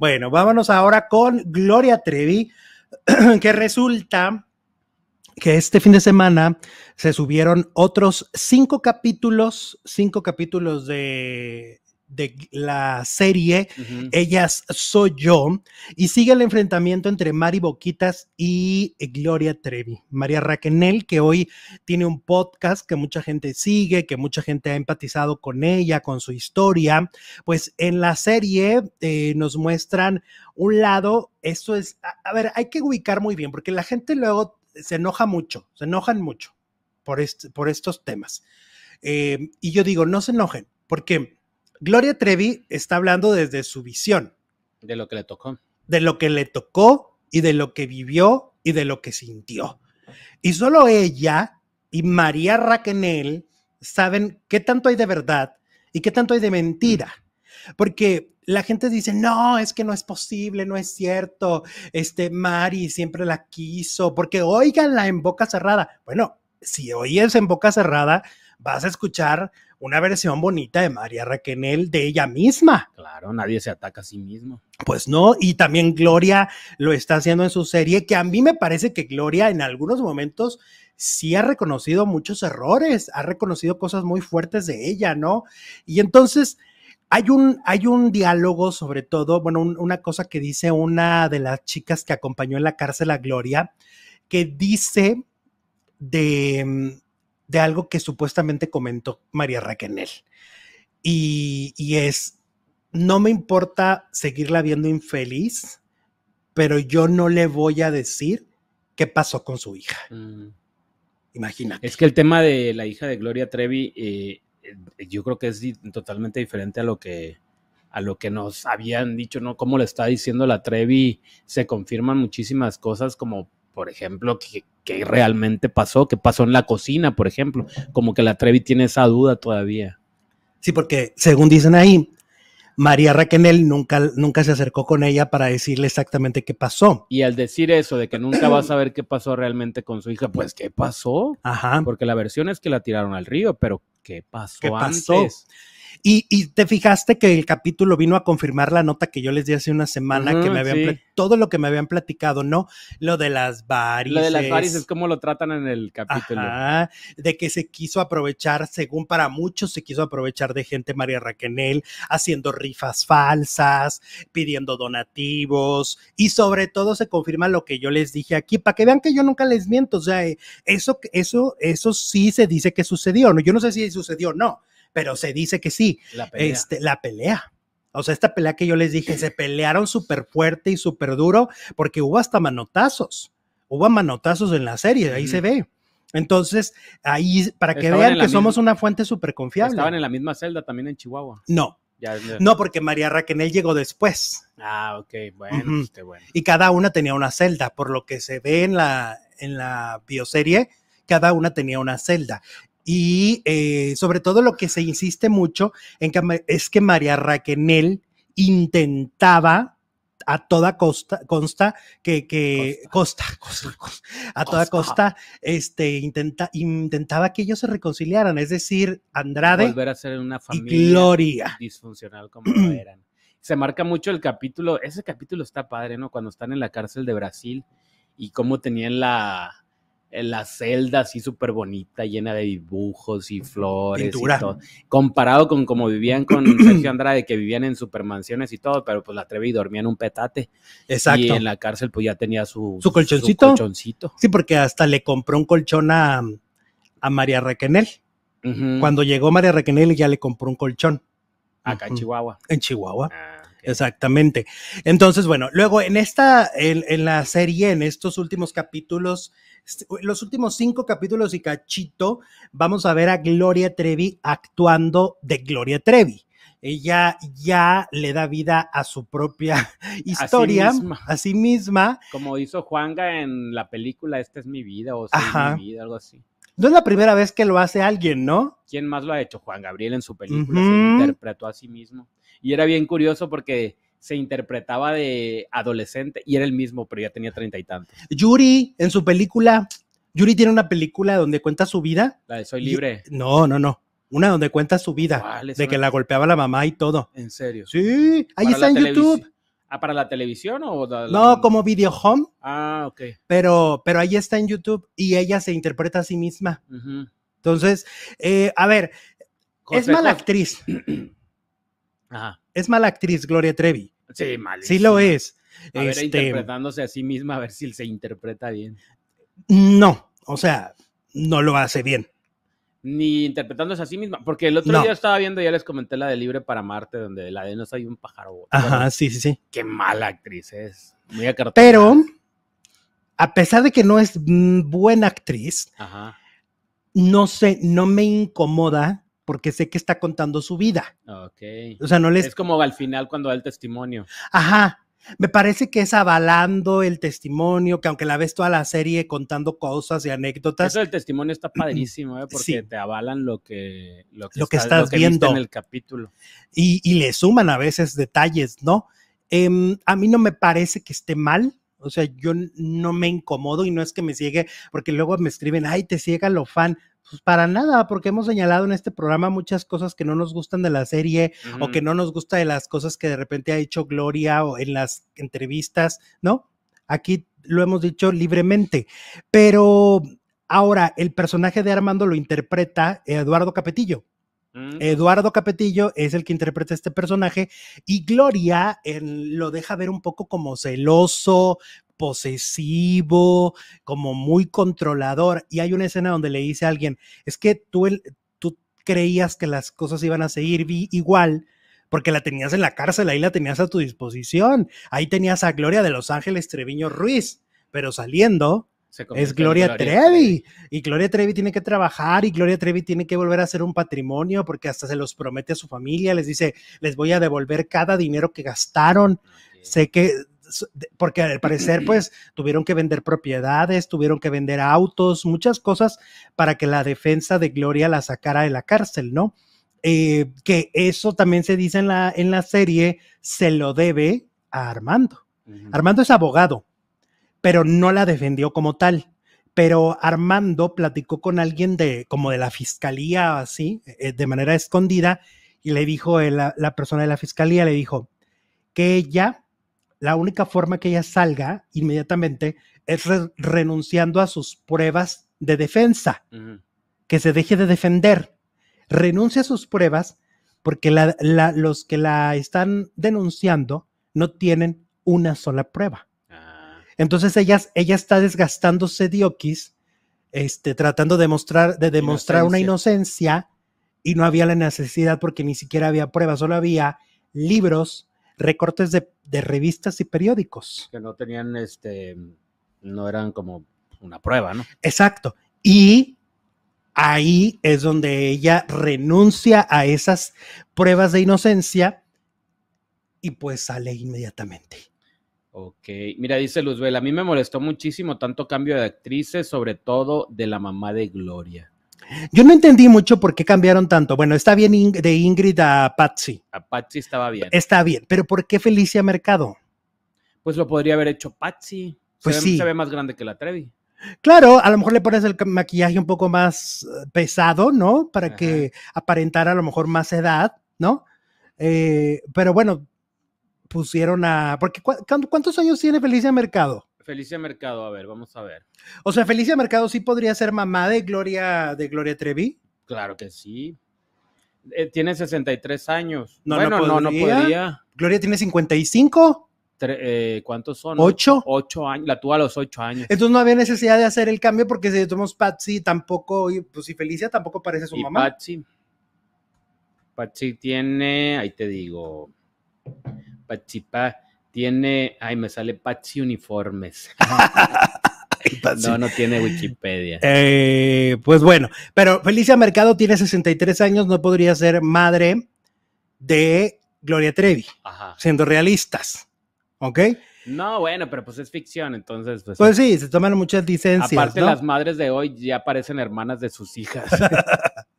Bueno, vámonos ahora con Gloria Trevi, que resulta que este fin de semana se subieron otros cinco capítulos, cinco capítulos de de la serie Ellas Soy Yo y sigue el enfrentamiento entre Mari Boquitas y Gloria Trevi. María Raquenel, que hoy tiene un podcast que mucha gente sigue, que mucha gente ha empatizado con ella, con su historia, pues en la serie eh, nos muestran un lado, esto es, a, ver, hay que ubicar muy bien porque la gente luego se enoja mucho, se enojan mucho por, por estos temas. Eh, y yo digo, no se enojen, porque Gloria Trevi está hablando desde su visión. De lo que le tocó. De lo que le tocó y de lo que vivió y de lo que sintió. Y solo ella y María Raquenel saben qué tanto hay de verdad y qué tanto hay de mentira. Porque la gente dice, no, es que no es posible, no es cierto. Este Mari siempre la quiso, porque oiganla en boca cerrada. Bueno, si oyes en boca cerrada, vas a escuchar una versión bonita de María Raquenel de ella misma. Claro, nadie se ataca a sí mismo. Pues no, y también Gloria lo está haciendo en su serie, que a mí me parece que Gloria en algunos momentos sí ha reconocido muchos errores, ha reconocido cosas muy fuertes de ella, ¿no? Y entonces hay un, hay un diálogo sobre todo, bueno, una cosa que dice una de las chicas que acompañó en la cárcel a Gloria, que dice de mm, de algo que supuestamente comentó María Raquenel. Y, es, no me importa seguirla viendo infeliz, pero yo no le voy a decir qué pasó con su hija. imagina mm. Imagínate. Es que el tema de la hija de Gloria Trevi, eh, eh, yo creo que es totalmente diferente a lo que a lo que nos habían dicho, ¿no? Como le está diciendo la Trevi, se confirman muchísimas cosas como por ejemplo, qué, realmente pasó, qué pasó en la cocina, por ejemplo. Como que la Trevi tiene esa duda todavía. Sí, porque según dicen ahí, María Raquenel nunca, nunca se acercó con ella para decirle exactamente qué pasó. Y al decir eso, de que nunca va a saber qué pasó realmente con su hija, pues ¿qué pasó? Ajá. Porque la versión es que la tiraron al río, pero ¿qué pasó ¿Qué antes? Y, te fijaste que el capítulo vino a confirmar la nota que yo les di hace una semana, que me habían todo lo que me habían platicado, ¿no? Lo de las varices. Lo de las varices, cómo lo tratan en el capítulo. de que se quiso aprovechar, según para muchos, se quiso aprovechar de gente María Raquenel, haciendo rifas falsas, pidiendo donativos, y sobre todo se confirma lo que yo les dije aquí, para que vean que yo nunca les miento. O sea, eh, eso, eso, eso sí se dice que sucedió. no Yo no sé si sucedió no pero se dice que sí. Este, la pelea. O sea, esta pelea que yo les dije, se pelearon súper fuerte y súper duro porque hubo hasta manotazos. Hubo manotazos en la serie, ahí se ve. Entonces, ahí, para que vean que somos una fuente súper confiable. Estaban en la misma celda también en Chihuahua. No. No, porque María Raquenel llegó después. Ah, ok, bueno, pues, bueno. Y cada una tenía una celda, por lo que se ve en la, en la bioserie, cada una tenía una celda. Y eh, sobre todo lo que se insiste mucho en es que María Raquenel intentaba a toda costa, consta que, costa. a toda costa, este, intenta, intentaba que ellos se reconciliaran, es decir, Andrade volver a ser una familia disfuncional como eran. Se marca mucho el capítulo, ese capítulo está padre, ¿no? Cuando están en la cárcel de Brasil y cómo tenían la, la celda así súper bonita, llena de dibujos y flores y todo. Comparado con como vivían con Sergio Andrade, que vivían en supermansiones y todo, pero pues la y dormía en un petate. Exacto. Y en la cárcel pues ya tenía su, colchoncito? Sí, porque hasta le compró un colchón a, a María Requenel. Cuando llegó María Requenel ya le compró un colchón. Acá en Chihuahua. En Chihuahua. Ah, Exactamente. Entonces, bueno, luego en esta, en, la serie, en estos últimos capítulos, este, los últimos cinco capítulos y cachito, vamos a ver a Gloria Trevi actuando de Gloria Trevi ella ya le da vida a su propia historia, a sí misma. Como hizo Juanga en la película Esta es mi vida o mi vida, algo así. No es la primera vez que lo hace alguien, ¿no? ¿Quién más lo ha hecho? Juan Gabriel en su película se interpretó a sí mismo. Y era bien curioso porque se interpretaba de adolescente y era el mismo, pero ya tenía treinta y tantos. Yuri, en su película, Yuri tiene una película donde cuenta su vida. La de Soy Libre. no, no, no. Una donde cuenta su vida, de que la golpeaba la mamá y todo. ¿En serio? Sí, ahí está en YouTube. ¿Ah, para la televisión o No, como video home. Ah, ok. Pero, pero ahí está en YouTube y ella se interpreta a sí misma. Entonces, eh, a ver, es mala actriz. Ajá es mala actriz Gloria Trevi. Sí, mal. Sí lo es. A ver, este, interpretándose a sí misma, a ver si se interpreta bien. No, o sea, no lo hace bien. Ni interpretándose a sí misma, porque el otro día estaba viendo, ya les comenté la de Libre para Marte, donde la de No hay un pájaro. Ajá, sí, sí, sí. Qué mala actriz es. Muy Pero, a pesar de que no es mm, buena actriz, no sé, no me incomoda porque sé que está contando su vida. Ok. O sea, no les... Es como al final cuando da el testimonio. Ajá. Me parece que es avalando el testimonio, que aunque la ves toda la serie contando cosas y anécdotas. Eso del testimonio está padrísimo, ¿eh? porque te avalan lo que, lo que, lo estás, viendo en el capítulo. Y, le suman a veces detalles, ¿no? Em, a mí no me parece que esté mal. O sea, yo no me incomodo y no es que me ciegue, porque luego me escriben, ay, te ciega lo fan. Pues para nada, porque hemos señalado en este programa muchas cosas que no nos gustan de la serie o que no nos gusta de las cosas que de repente ha hecho Gloria o en las entrevistas, ¿no? Aquí lo hemos dicho libremente, pero ahora el personaje de Armando lo interpreta Eduardo Capetillo. Mm. Eduardo Capetillo es el que interpreta este personaje y Gloria lo deja ver un poco como celoso, posesivo, como muy controlador. Y hay una escena donde le dice a alguien, es que tú, tú creías que las cosas iban a seguir igual, porque la tenías en la cárcel, ahí la tenías a tu disposición. Ahí tenías a Gloria de Los Ángeles Treviño Ruiz, pero saliendo es Gloria, Trevi. Y Gloria Trevi tiene que trabajar y Gloria Trevi tiene que volver a hacer un patrimonio porque hasta se los promete a su familia, les dice, les voy a devolver cada dinero que gastaron. Sé que porque al parecer pues tuvieron que vender propiedades, tuvieron que vender autos, muchas cosas para que la defensa de Gloria la sacara de la cárcel, ¿no? Eh, que eso también se dice en la, en la serie, se lo debe a Armando. Armando es abogado, pero no la defendió como tal. Pero Armando platicó con alguien de como de la fiscalía así, eh, de manera escondida, y le dijo, eh, la persona de la fiscalía le dijo que ella la única forma que ella salga inmediatamente es renunciando a sus pruebas de defensa, que se deje de defender, renuncia a sus pruebas porque los que la están denunciando no tienen una sola prueba. Ah. Entonces ella, ella está desgastándose diokis, este, tratando de, mostrar, de demostrar una inocencia y no había la necesidad porque ni siquiera había pruebas, solo había libros recortes de, revistas y periódicos. Que no tenían, este, no eran como una prueba, ¿no? Exacto. Y ahí es donde ella renuncia a esas pruebas de inocencia y pues sale inmediatamente. Ok, mira, dice Luzbel, a mí me molestó muchísimo tanto cambio de actrices, sobre todo de la mamá de Gloria. Yo no entendí mucho por qué cambiaron tanto. Bueno, está bien de Ingrid a Patsy. A Patsy estaba bien. Está bien, pero ¿por qué Felicia Mercado? Pues lo podría haber hecho Patsy. Pues se ve, más grande que la Trevi. Claro, a lo mejor le pones el maquillaje un poco más eh, pesado, ¿no? Para que aparentara a lo mejor más edad, ¿no? Eh, pero bueno, pusieron a... Porque ¿Cuántos años tiene Felicia Mercado? Felicia Mercado, a ver, vamos a ver. O sea, Felicia Mercado sí podría ser mamá de Gloria, de Gloria Trevi. Claro que sí. Eh, tiene 63 años. No, bueno, no, no, no podría. Gloria tiene 55. Eh, ¿Cuántos son? ¿Ocho? Ocho años, la tuvo a los ocho años. Entonces no había necesidad de hacer el cambio porque si tomamos Patsy tampoco, y, pues si Felicia tampoco parece su y mamá. Patsy. Patsy tiene, ahí te digo, Patsy, pa, tiene, ay, me sale Patsy Uniformes. no, no tiene Wikipedia. Eh, pues bueno, pero Felicia Mercado tiene 63 años, no podría ser madre de Gloria Trevi, siendo realistas. ¿Ok? No, bueno, pero pues es ficción, entonces. Pues, pues sí, se toman muchas licencias. Aparte, las madres de hoy ya parecen hermanas de sus hijas.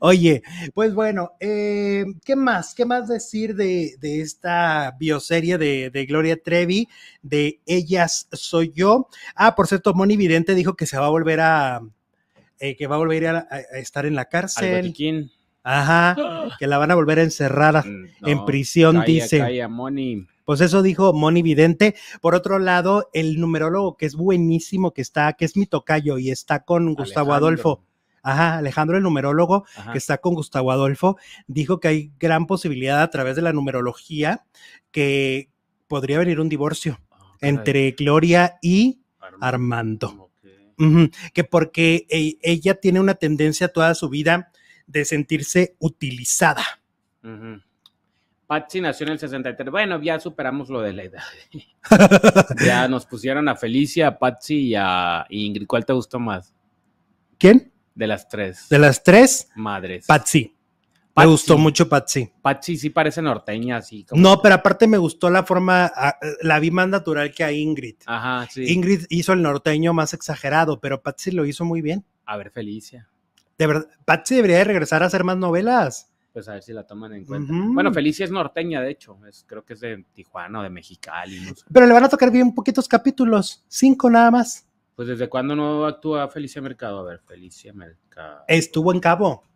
Oye, pues bueno, eh, ¿qué más? ¿Qué más decir de, esta bioserie de, Gloria Trevi, de Ellas Soy Yo? Ah, por cierto, Moni Vidente dijo que se va a volver a, eh, que va a volver a, estar en la cárcel. Al Ajá, que la van a volver a encerrar mm, en prisión, dice. Moni. Pues eso dijo Moni Vidente. Por otro lado, el numerólogo que es buenísimo, que está, que es mi tocayo y está con Gustavo Adolfo. Ajá, Alejandro el numerólogo, que está con Gustavo Adolfo, dijo que hay gran posibilidad a través de la numerología que podría venir un divorcio ah, entre Gloria y Armando. Que porque e-, ella tiene una tendencia toda su vida de sentirse utilizada. Patsy nació en el 63. Bueno, ya superamos lo de la edad. ya nos pusieron a Felicia, a Patsy y a Ingrid. ¿Cuál te gustó más? ¿Quién? De las tres. De las tres. Madres. Patsy. Me gustó mucho Patsy. Patsy sí parece norteña, así. No, pero aparte me gustó la forma, ah, la vi más natural que a Ingrid. Ajá, sí. Ingrid hizo el norteño más exagerado, pero Patsy lo hizo muy bien. A ver, Felicia. De verdad, Patsy debería regresar a hacer más novelas. Pues a ver si la toman en cuenta. Bueno, Felicia es norteña, de hecho. Es, creo que es de Tijuana o de Mexicali. Pero le van a tocar bien poquitos capítulos. Cinco nada más. Pues desde cuándo no actúa Felicia Mercado? A ver, Felicia Mercado. Estuvo en Cabo.